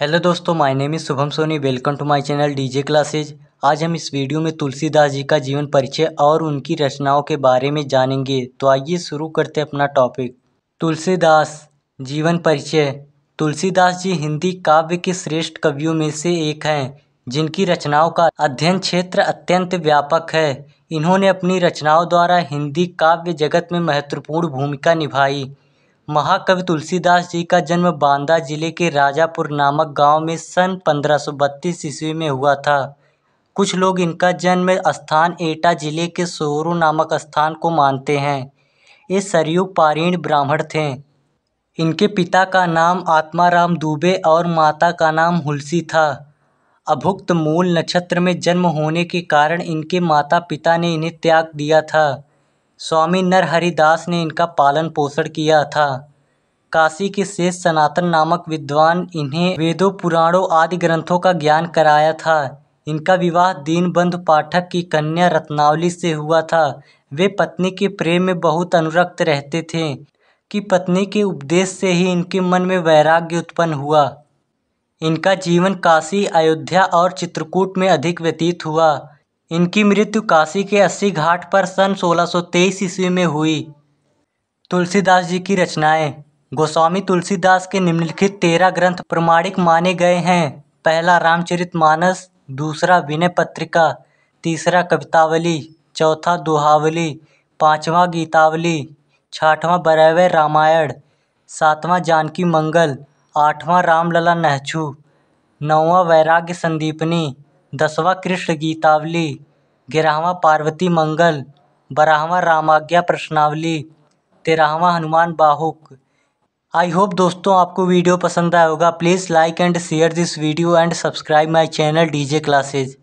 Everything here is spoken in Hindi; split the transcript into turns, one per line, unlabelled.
हेलो दोस्तों my name is Shubham Soni welcome to my channel DJ classes आज हम इस वीडियो में तुलसीदास जी का जीवन परिचय और उनकी रचनाओं के बारे में जानेंगे तो आइए शुरू करते हैं अपना टॉपिक तुलसीदास जीवन परिचय तुलसीदास जी हिंदी काव्य के श्रेष्ठ कवियों में से एक हैं जिनकी रचनाओं का अध्ययन क्षेत्र अत्यंत व्यापक है इन्होंने अपनी रचनाओं द्वारा हिंदी काव्य जगत में महत्वपूर्ण भूमिका निभाई महाकवि तुलसीदास जी का जन्म बांदा जिले के राजापुर नामक गाँव में सन पंद्रह सौ बत्तीस ईस्वी में हुआ था कुछ लोग इनका जन्म स्थान एटा जिले के सोरो नामक स्थान को मानते हैं ये सरयू पारीण ब्राह्मण थे इनके पिता का नाम आत्माराम दुबे और माता का नाम हुलसी था अभुक्त मूल नक्षत्र में जन्म होने के कारण इनके माता पिता ने इन्हें त्याग दिया था स्वामी नरहरिदास ने इनका पालन पोषण किया था काशी के शेष सनातन नामक विद्वान इन्हें वेदों पुराणों आदि ग्रंथों का ज्ञान कराया था इनका विवाह दीनबंधु पाठक की कन्या रत्नावली से हुआ था वे पत्नी के प्रेम में बहुत अनुरक्त रहते थे कि पत्नी के उपदेश से ही इनके मन में वैराग्य उत्पन्न हुआ इनका जीवन काशी अयोध्या और चित्रकूट में अधिक व्यतीत हुआ इनकी मृत्यु काशी के अस्सी घाट पर सन सोलह सौ तेईस ईस्वी में हुई तुलसीदास जी की रचनाएँ गोस्वामी तुलसीदास के निम्नलिखित तेरह ग्रंथ प्रमाणिक माने गए हैं पहला रामचरित मानस दूसरा विनय पत्रिका तीसरा कवितावली चौथा दोहावली पांचवा गीतावली छठवां बरैवे रामायण सातवां जानकी मंगल आठवां रामलला नहछू नौवां वैराग्य संदीपनी दसवां कृष्ण गीतावली ग्यारहवां पार्वती मंगल बारहवां रामाज्ञा प्रश्नावली तेरहवां हनुमान बाहुक आई होप दोस्तों आपको वीडियो पसंद आया होगा please like and share this video and subscribe my channel DJ classes